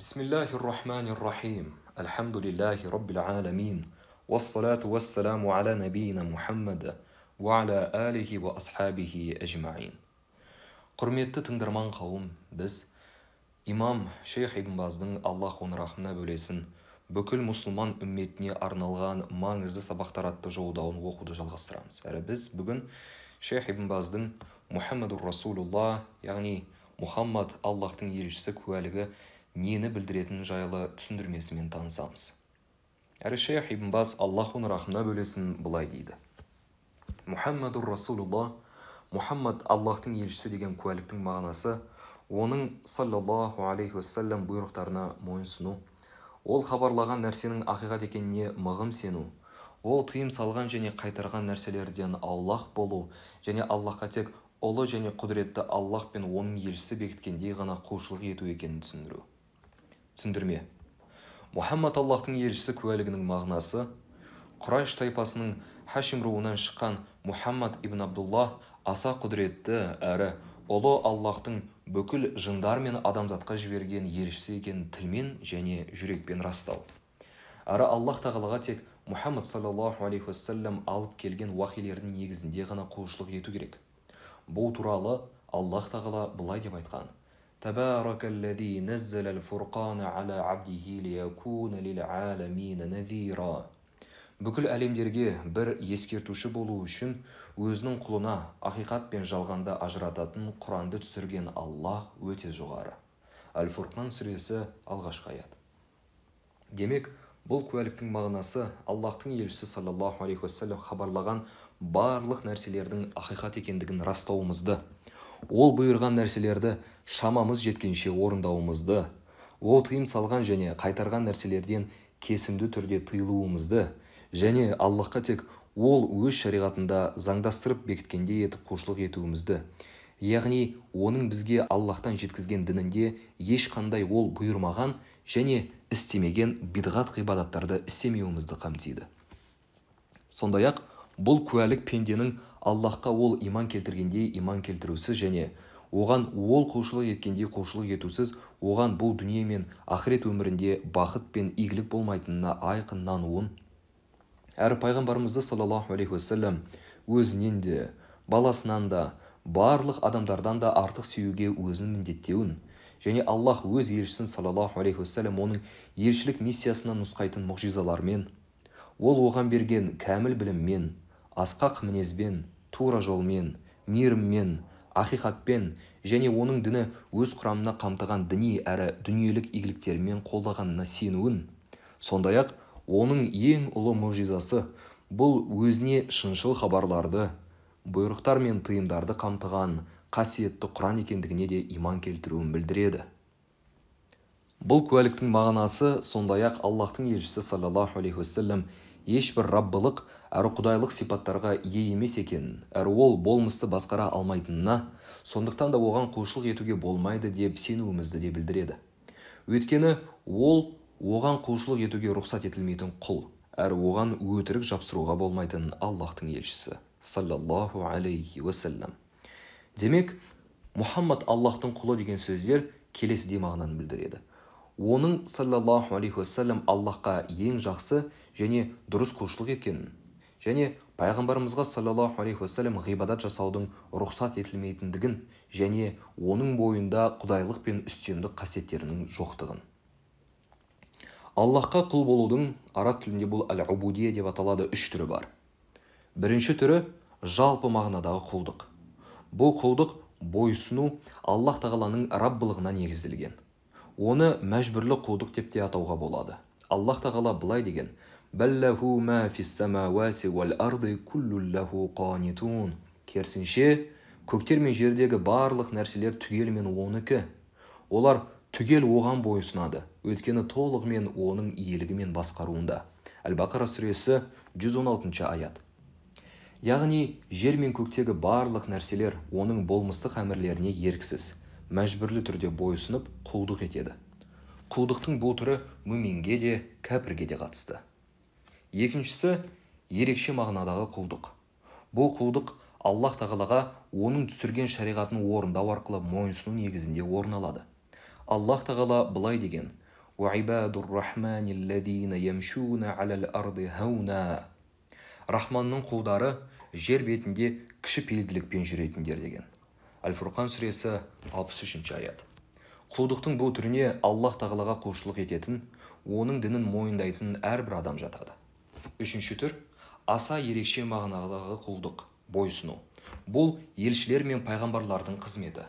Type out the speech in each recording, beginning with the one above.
بسم الله الرحمن الرحيم الحمد لله رب العالمين والصلاة والسلام على نبينا құрметті тыңдарман қауым біз имам шейх ибн баздың аллах оның рахымына бөлесін бүкіл мұсылман үмметіне арналған маңызды сабақтар атты жолдауын оқуды жалғастырамыз әрі біз бүгін шейх ибн баздың мұхаммаду расулулла яғни мұхаммад аллахтың елшісі куәлігі нені білдіретінін жайлы түсіндірмесімен танысамыз әрі шейх ибн аллах оны рахымына бөлесін былай дейді мұхаммадур расулулла мұхаммад аллахтың елшісі деген куәліктің мағынасы оның саллаллаху алейхи уассалам бұйрықтарына мойынсыну ол хабарлаған нәрсенің ақиқат екеніне мығым сену ол тыйым салған және қайтарған нәрселерден аулақ болу және аллахқа тек ұлы және құдіретті аллах пен оның елшісі бекіткендей ғана құлшылық ету екенін түсіндіру түсіндірме мұхаммад аллаһтың елшісі куәлігінің мағынасы құрайш тайпасының хашим руынан шыққан мұхаммад ибн абдулла аса құдіретті әрі ұлы аллаһтың бүкіл жындар мен адамзатқа жіберген елшісі екенін тілмен және жүрекпен растау әрі аллаһ тағалаға тек мұхаммад саллаллаху алейхи уассалам алып келген уахилердің негізінде ғана құлшылық ету керек бұл туралы аллаһ тағала былай деп айтқан تبارك الذي نزل الفرقان على عبده ليكون للعالمين نذيرا бүкіл әлемдерге бір ескертуші болу үшін өзінің құлына ақиқат пен жалғанды ажырататын құранды түсірген аллах өте жоғары әл фурқан сүресі алғашқы аят демек бұл куәліктің мағынасы аллаһтың елшісі саллаллаху алейхи уассалам хабарлаған барлық нәрселердің ақиқат екендігін растауымызды ол бұйырған нәрселерді шамамыз жеткенше орындауымызды ол тыйым салған және қайтарған нәрселерден кесімді түрде тыйылуымызды және аллаһқа тек ол өз шариғатында заңдастырып бекіткендей етіп құлшылық етуімізді яғни оның бізге аллаһтан жеткізген дінінде ешқандай ол бұйырмаған және істемеген бидғат ғибадаттарды істемеуімізді қамтиды сондай-ақ бұл куәлік пенденің Аллахқа ол иман келтіргендей иман келтірусіз және оған ол құлшылық еткендей құлшылық етусіз оған бұл дүние мен ақырет өмірінде бақыт пен игілік болмайтынына айқын нануын әрі пайғамбарымызды саллаллаху алейхи уассалам өзінен де баласынан да барлық адамдардан да артық сүюге өзін міндеттеуін және аллах өз елшісін саллаллаху алейхи уассалам оның елшілік миссиясына нұсқайтын мұғжизалармен ол оған берген кәміл біліммен асқақ мінезбен тура жолмен мейіріммен ақиқатпен және оның діні өз құрамына қамтыған діни әрі дүниелік игіліктермен қолдағанына сенуін сондай-ақ оның ең ұлы мұжизасы бұл өзіне шыншыл хабарларды бұйрықтар мен тыйымдарды қамтыған қасиетті құран екендігіне де иман келтіруін білдіреді бұл куәліктің мағынасы сондай-ақ аллаһтың елшісі саллаллаху алейхи уассалам ешбір раббылық әрі құдайлық сипаттарға ие емес екенін әрі ол болмысты басқара алмайтынына сондықтан да оған құлшылық етуге болмайды деп сенуімізді де білдіреді өйткені ол оған құлшылық етуге рұқсат етілмейтін құл әрі оған өтірік жапсыруға болмайтын аллаһтың елшісі саллаллаху алейхи уассалам демек мұхаммад аллаһтың құлы деген сөздер келесідей мағынаны білдіреді оның саллаллаху алейхи уассалам аллахқа ең жақсы және дұрыс құлшылық екенін және пайғамбарымызға саллаллаху алейхи уассалам ғибадат жасаудың рұқсат етілмейтіндігін және оның бойында құдайлық пен үстемдік қасиеттерінің жоқтығын аллахқа құл болудың араб тілінде бұл әл убудия деп аталады үш түрі бар бірінші түрі жалпы мағынадағы құлдық бұл құлдық бойсыну аллах тағаланың раббылығына негізделген оны мәжбүрлі құлдық деп те атауға болады Аллах тағала былай деген керісінше көктер мен жердегі барлық нәрселер түгелмен оныкі олар түгел оған бойұсынады өйткені толығымен оның иелігі мен басқаруында әл бақара сүресі 116 аят яғни жер мен көктегі барлық нәрселер оның болмыстық әмірлеріне еріксіз мәжбүрлі түрде бойсынып құлдық етеді құлдықтың бұл түрі мүминге де кәпірге де қатысты екіншісі ерекше мағынадағы құлдық бұл құлдық аллах тағалаға оның түсірген шариғатын орындау арқылы мойынсыну негізінде орын алады аллах тағала былай деген рахманның құлдары жер бетінде кішіпейілділікпен жүретіндер деген әл фұрқан сүресі 63 аят құлдықтың бұл түріне аллах тағалаға құлшылық ететін оның дінін мойындайтын әрбір адам жатады үшінші түр аса ерекше мағынадағы құлдық бойсыну бұл елшілер мен пайғамбарлардың қызметі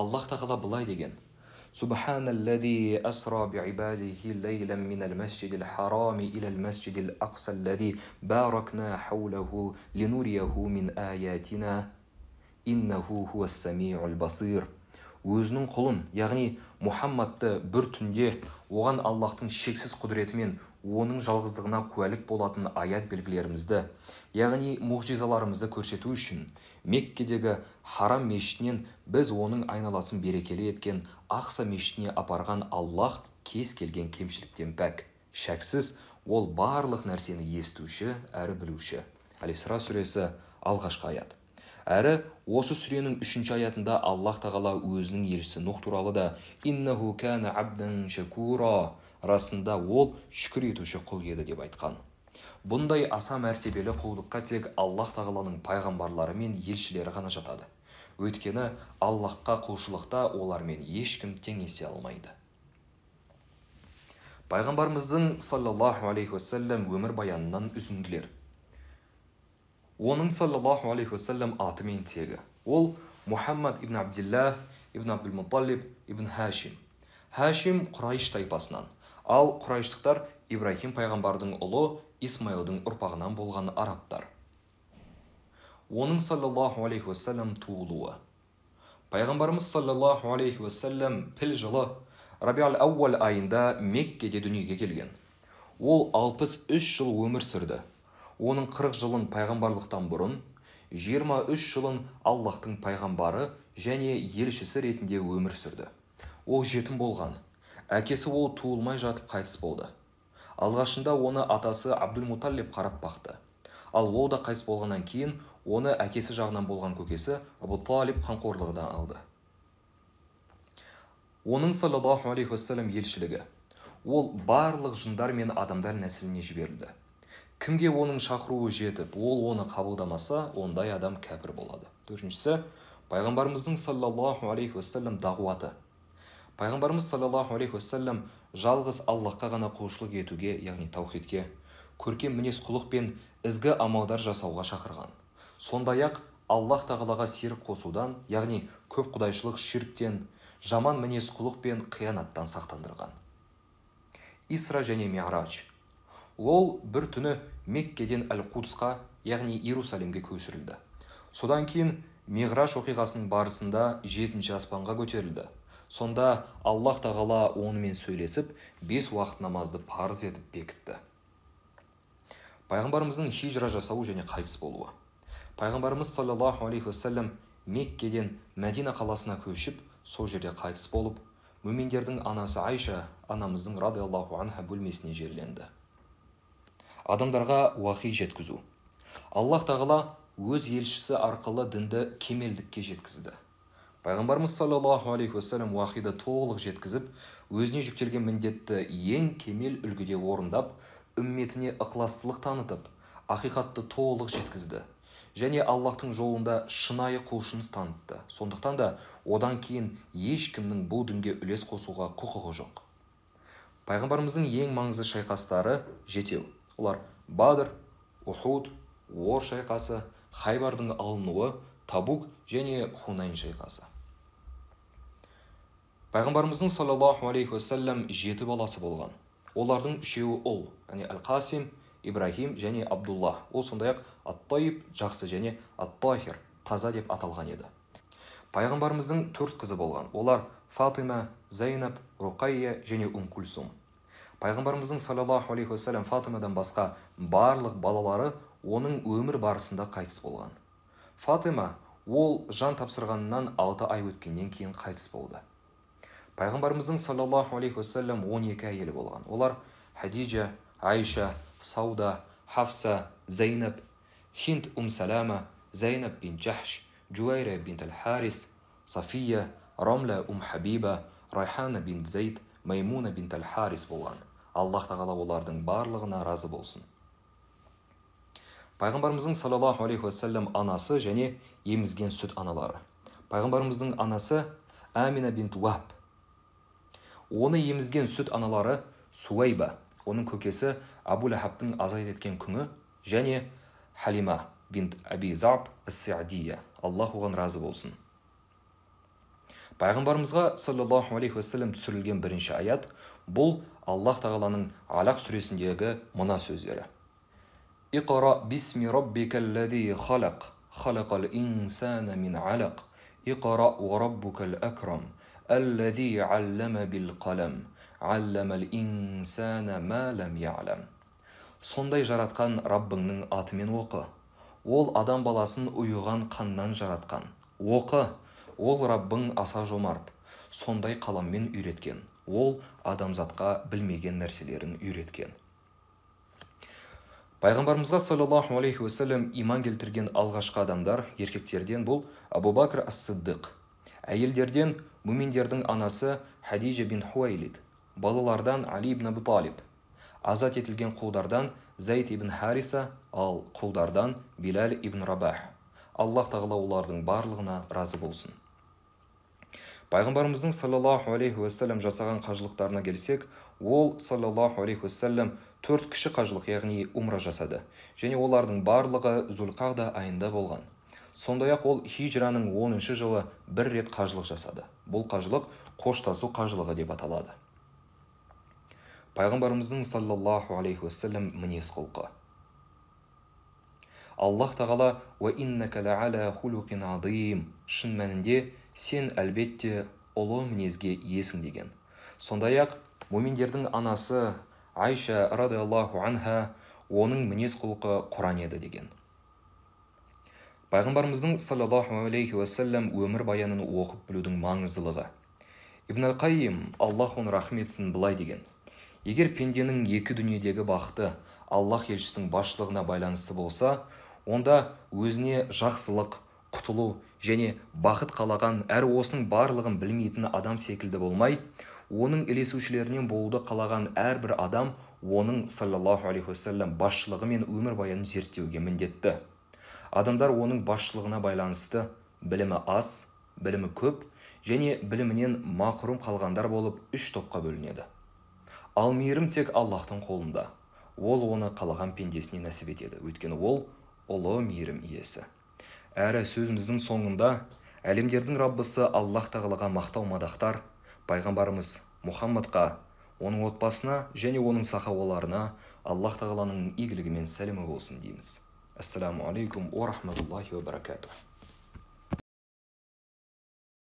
аллах тағала былай деген سبحان الذي أسرى بعباده иннаху өзінің құлын яғни мұхаммадты бір түнде оған аллаһтың шексіз құдіреті оның жалғыздығына куәлік болатын аят белгілерімізді яғни мұғжизаларымызды көрсету үшін меккедегі харам мешітінен біз оның айналасын берекелі еткен ақса мешітіне апарған аллах кез келген кемшіліктен пәк шәксіз ол барлық нәрсені естуші әрі білуші әлисра сүресі алғашқы аят әрі осы сүренің үшінші аятында аллах тағала өзінің елшісі нұх туралы да иннаху кәна абдан шакура расында ол шүкір етуші құл еді деп айтқан бұндай аса мәртебелі құлдыққа тек аллах тағаланың пайғамбарлары мен елшілері ғана жатады өйткені аллахқа құлшылықта олармен ешкім теңесе алмайды пайғамбарымыздың саллаллаху алейхи уасалам өмірбаянынан үзінділер оның саллаллаху алейхи уассалам мен тегі ол мұхаммад ибн абдилла ибн абдул ибн хашим хашим құрайш тайпасынан ал құрайштықтар ибраһим пайғамбардың ұлы исмаилдың ұрпағынан болған арабтар оның саллаллаху алейхи уассалам туылуы пайғамбарымыз саллаллаху алейхи уассалам піл жылы рабиал әуәл айында меккеде дүниеге келген ол 63 жыл өмір сүрді оның қырық жылын пайғамбарлықтан бұрын жиырма үш жылын аллаһтың пайғамбары және елшісі ретінде өмір сүрді ол жетім болған әкесі ол туылмай жатып қайтыс болды алғашында оны атасы абдулмуталлиб қарап бақты ал ол да қайтыс болғаннан кейін оны әкесі жағынан болған көкесі абу талиб қамқорлығына алды оның саллаллаху алейхи уассалам елшілігі ол барлық жындар мен адамдар нәсіліне жіберілді кімге оның шақыруы жетіп ол оны қабылдамаса ондай адам кәпір болады төртіншісі пайғамбарымыздың саллаллаху алейхи уассалам дағуаты пайғамбарымыз саллаллаху алейхи уассалам жалғыз аллахқа ғана құлшылық етуге яғни таухидке көркем мінез құлық пен ізгі амалдар жасауға шақырған сондай ақ аллах тағалаға серік қосудан яғни көп құдайшылық ширктен жаман мінез құлық пен қиянаттан сақтандырған исра және мираж ол бір түні меккеден әл қудсқа яғни иерусалимге көшірілді содан кейін миғраж оқиғасының барысында жетінші аспанға көтерілді сонда аллах тағала онымен сөйлесіп бес уақыт намазды парыз етіп бекітті пайғамбарымыздың хижра жасауы және қайтыс болуы пайғамбарымыз саллаллаху алейхи уассалям меккеден мәдина қаласына көшіп сол жерде қайтыс болып мүминдердің анасы айша анамыздың радиаллаху анха бөлмесіне жерленді адамдарға уақи жеткізу аллах тағала өз елшісі арқылы дінді кемелдікке жеткізді пайғамбарымыз саллаллаху алейхи уассалам уахиды толық жеткізіп өзіне жүктелген міндетті ең кемел үлгіде орындап үмметіне ықыластылық танытып ақиқатты толық жеткізді және аллаһтың жолында шынайы құлшыныс танытты сондықтан да одан кейін ешкімнің бұл дінге үлес қосуға құқығы жоқ пайғамбарымыздың ең маңызды шайқастары жетеу олар бадр ухуд ор шайқасы хайбардың алынуы табук және хунайн шайқасы пайғамбарымыздың саллаллаху алейхи уассалам жеті баласы болған олардың үшеуі ұл яғни әл қасим ибраһим және абдулла ол сондай ақ аттайып жақсы және аттахир таза деп аталған еді пайғамбарымыздың төрт қызы болған олар фатима зайнаб рукайя және ум пайғамбарымыздың саллаллаху алейхи уассалам фатимадан басқа барлық балалары оның өмір барысында қайтыс болған фатима ол жан тапсырғанынан алты ай өткеннен кейін қайтыс болды пайғамбарымыздың саллаллаху алейхи уассалам он екі әйелі болған олар хадижа айша сауда хафса зайнаб хинт ум салама зайнаб бин жахш жуайра бин әл харис сафия Ромла ум хабиба райхана бин зейд маймуна бин харис болған аллах тағала олардың барлығына разы болсын пайғамбарымыздың саллаллаху алейхи уассалам анасы және емізген сүт аналары пайғамбарымыздың анасы әмина бинт уаб оны емізген сүт аналары суайба оның көкесі абу ләхабтың азат еткен күңі және халима бинт әби заб аллах оған разы болсын пайғамбарымызға саллаллаху алейхи уассалам түсірілген бірінші аят бұл аллах тағаланың алақ сүресіндегі мына сөздері иқра бисми роббикаллади халақ халақал инсана мин алақ иқра уа акрам аллади аллама бил қалам алламал инсана ма лам ялам сондай жаратқан раббыңның атымен оқы ол адам баласын ұйыған қаннан жаратқан оқы ол раббың аса жомарт сондай қаламмен үйреткен ол адамзатқа білмеген нәрселерін үйреткен пайғамбарымызға саллаллаху алейхи уассалам иман келтірген алғашқы адамдар еркектерден бұл абу бәкір ас сыддық әйелдерден мүминдердің анасы хадижа бин хуайлид балалардан али ибн абу талиб азат етілген құлдардан зайд ибн хариса ал құлдардан биләл ибн рабах аллах тағала олардың барлығына разы болсын пайғамбарымыздың саллаллаху алейхи уассалам жасаған қажылықтарына келсек ол саллаллаху алейхи уассалам төрт кіші қажылық яғни умра жасады және олардың барлығы зульқағда айында болған сондай ақ ол хижраның оныншы жылы бір рет қажылық жасады бұл қажылық қоштасу қажылығы деп аталады пайғамбарымыздың саллаллаху алейхи уассалам мінез құлқы аллах тағала шын мәнінде сен әлбетте ұлы мінезге иесің деген сондай ақ муминдердің анасы айша радиаллаху анха оның мінез құлқы құран еді деген пайғамбарымыздың саллаллаху алейхи уасалам өмір баянын оқып білудің маңыздылығы ибн ал қайым аллах оны рахым етсін былай деген егер пенденің екі дүниедегі бақыты аллах елшісінің басшылығына байланысты болса онда өзіне жақсылық құтылу және бақыт қалаған әр осының барлығын білмейтін адам секілді болмай оның ілесушілерінен болуды қалаған әрбір адам оның саллаллаху алейхи уассалам басшылығы мен өмірбаянын зерттеуге міндетті адамдар оның басшылығына байланысты білімі аз білімі көп және білімінен мақұрым қалғандар болып үш топқа бөлінеді ал мейірім тек аллаһтың қолында ол оны қалаған пендесіне нәсіп етеді өйткені ол ұлы мейірім иесі әрі сөзіміздің соңында әлемдердің раббысы Аллах тағалаға мақтау мадақтар пайғамбарымыз мұхаммадқа оның отбасына және оның сахабаларына Аллах тағаланың игілігі мен сәлемі болсын дейміз ассаламу алейкум уа рахматуллахи уа баракатух